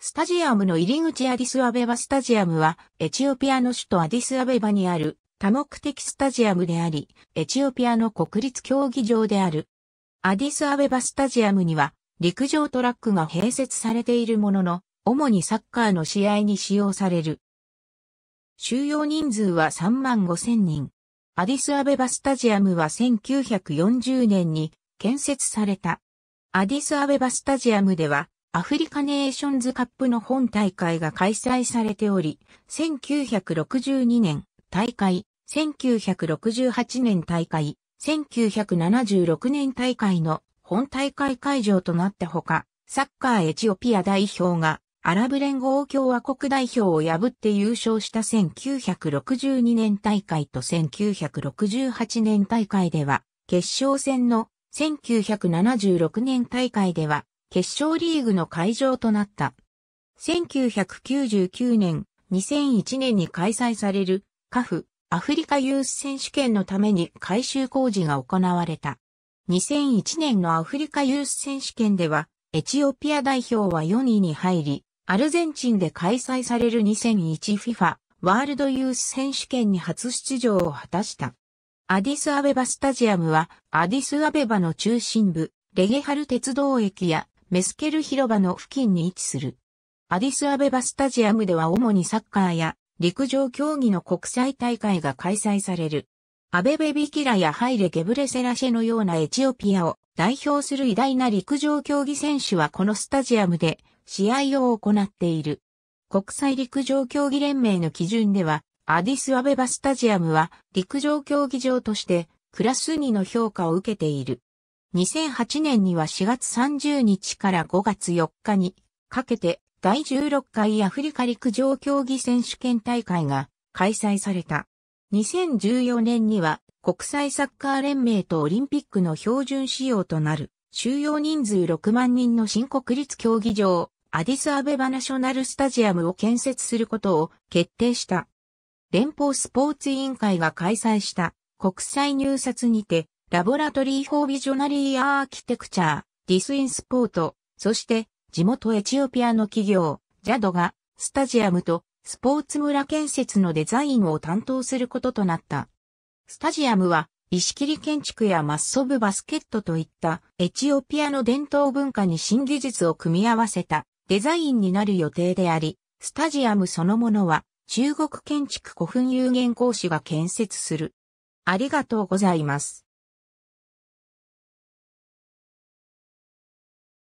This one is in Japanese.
スタジアムの入り口アディスアベバスタジアムは、エチオピアの首都アディスアベバにある多目的スタジアムであり、エチオピアの国立競技場である。アディスアベバスタジアムには、陸上トラックが併設されているものの、主にサッカーの試合に使用される。収容人数は3万5千人。アディスアベバスタジアムは1940年に建設された。アディスアベバスタジアムでは、アフリカネーションズカップの本大会が開催されており、1962年大会、1968年大会、1976年大会の本大会会場となったほか、サッカーエチオピア代表がアラブ連合共和国代表を破って優勝した1962年大会と1968年大会では、決勝戦の1976年大会では決勝リーグの会場となった。1999年、2001年に開催されるカフアフリカユース選手権のために改修工事が行われた。2001年のアフリカユース選手権では、エチオピア代表は4位に入り、アルゼンチンで開催される 2001FIFA ワールドユース選手権に初出場を果たした。アディスアベバスタジアムは、アディスアベバの中心部、レゲハル鉄道駅やメスケル広場の付近に位置する。アディスアベバスタジアムでは主にサッカーや陸上競技の国際大会が開催される。アベベビキラやハイレ・ゲブレセラシェのようなエチオピアを代表する偉大な陸上競技選手はこのスタジアムで試合を行っている。国際陸上競技連盟の基準では、アディスアベバスタジアムは陸上競技場としてクラス2の評価を受けている。2008年には4月30日から5月4日にかけて第16回アフリカ陸上競技選手権大会が開催された。2014年には国際サッカー連盟とオリンピックの標準仕様となる収容人数6万人の新国立競技場アディスアベバナショナルスタジアムを建設することを決定した。連邦スポーツ委員会が開催した国際入札にてラボラトリー・フォー・ビジョナリー・アーキテクチャー、ディス・イン・スポート、そして地元エチオピアの企業、ジャドが、スタジアムとスポーツ村建設のデザインを担当することとなった。スタジアムは、石切建築やマッソブバスケットといったエチオピアの伝統文化に新技術を組み合わせたデザインになる予定であり、スタジアムそのものは中国建築古墳有限講師が建設する。ありがとうございます。